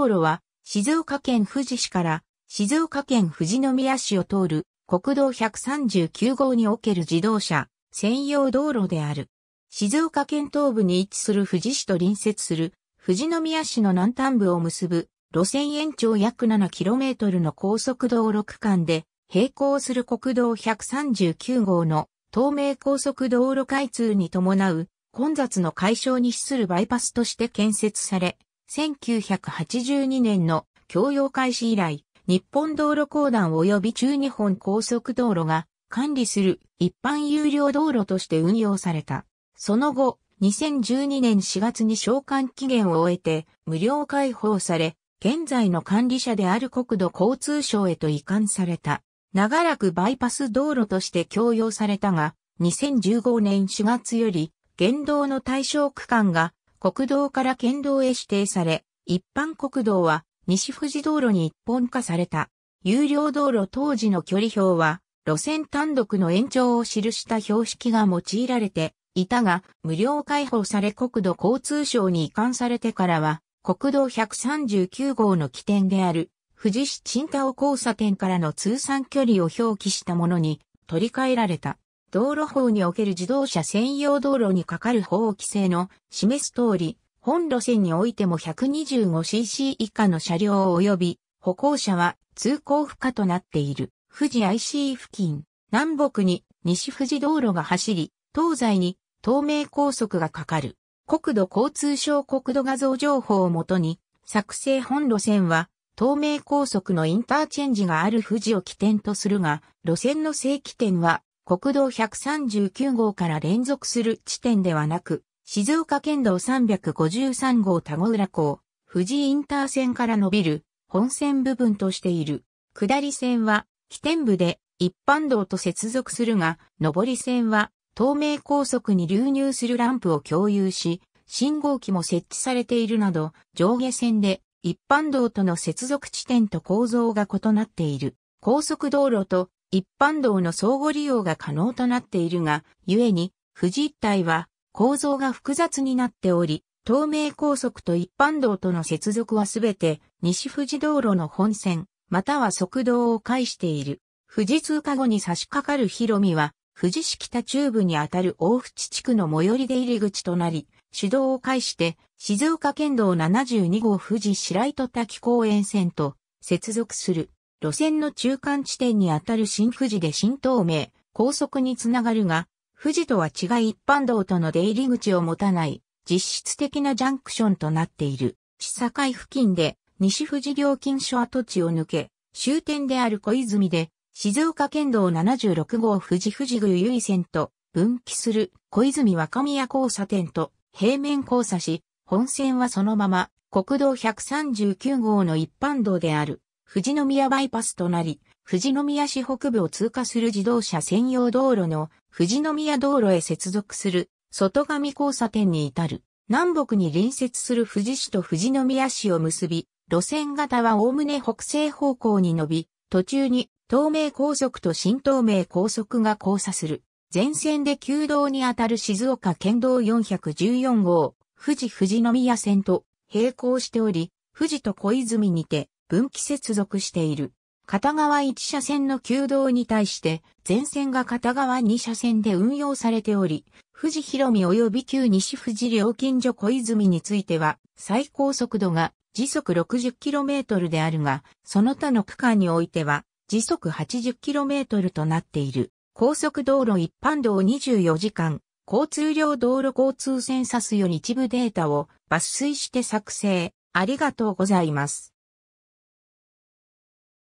道路は、静岡県富士市から静岡県富士宮市を通る国道139号における自動車専用道路である。静岡県東部に位置する富士市と隣接する富士宮市の南端部を結ぶ路線延長約 7km の高速道路区間で並行する国道139号の東名高速道路開通に伴う混雑の解消に資するバイパスとして建設され、1982年の供用開始以来、日本道路公団及び中日本高速道路が管理する一般有料道路として運用された。その後、2012年4月に償還期限を終えて無料開放され、現在の管理者である国土交通省へと移管された。長らくバイパス道路として供用されたが、2015年4月より、現道の対象区間が国道から県道へ指定され、一般国道は西富士道路に一本化された。有料道路当時の距離表は、路線単独の延長を記した標識が用いられていたが、無料開放され国土交通省に移管されてからは、国道139号の起点である、富士市新田尾交差点からの通算距離を表記したものに取り替えられた。道路法における自動車専用道路にかかる法規制の示す通り、本路線においても 125cc 以下の車両及び歩行者は通行不可となっている。富士 IC 付近、南北に西富士道路が走り、東西に東名高速がかかる。国土交通省国土画像情報をもとに、作成本路線は東名高速のインターチェンジがある富士を起点とするが、路線の正規点は国道139号から連続する地点ではなく、静岡県道353号田子浦港、富士インター線から伸びる本線部分としている。下り線は起点部で一般道と接続するが、上り線は東名高速に流入するランプを共有し、信号機も設置されているなど、上下線で一般道との接続地点と構造が異なっている。高速道路と一般道の相互利用が可能となっているが、故に、富士一帯は構造が複雑になっており、東名高速と一般道との接続はすべて西富士道路の本線、または側道を介している。富士通過後に差し掛かる広見は、富士市北中部にあたる大淵地区の最寄りで入り口となり、主動を介して、静岡県道72号富士白糸滝公園線と接続する。路線の中間地点にあたる新富士で新東名、高速につながるが、富士とは違い一般道との出入り口を持たない実質的なジャンクションとなっている。市境付近で西富士料金所跡地を抜け、終点である小泉で静岡県道76号富士富士宮由井線と分岐する小泉若宮交差点と平面交差し、本線はそのまま国道139号の一般道である。富士宮バイパスとなり、富士宮市北部を通過する自動車専用道路の富士宮道路へ接続する外上交差点に至る。南北に隣接する富士市と富士宮市を結び、路線型は概ね北西方向に伸び、途中に東名高速と新東名高速が交差する。全線で旧道にあたる静岡県道414号、富士富士宮線と並行しており、富士と小泉にて分岐接続している。片側1車線の旧道に対して、全線が片側2車線で運用されており、富士広見及び旧西富士料金所小泉については、最高速度が時速 60km であるが、その他の区間においては、時速 80km となっている。高速道路一般道24時間、交通量道路交通センサスより一部データを抜粋して作成。ありがとうございます。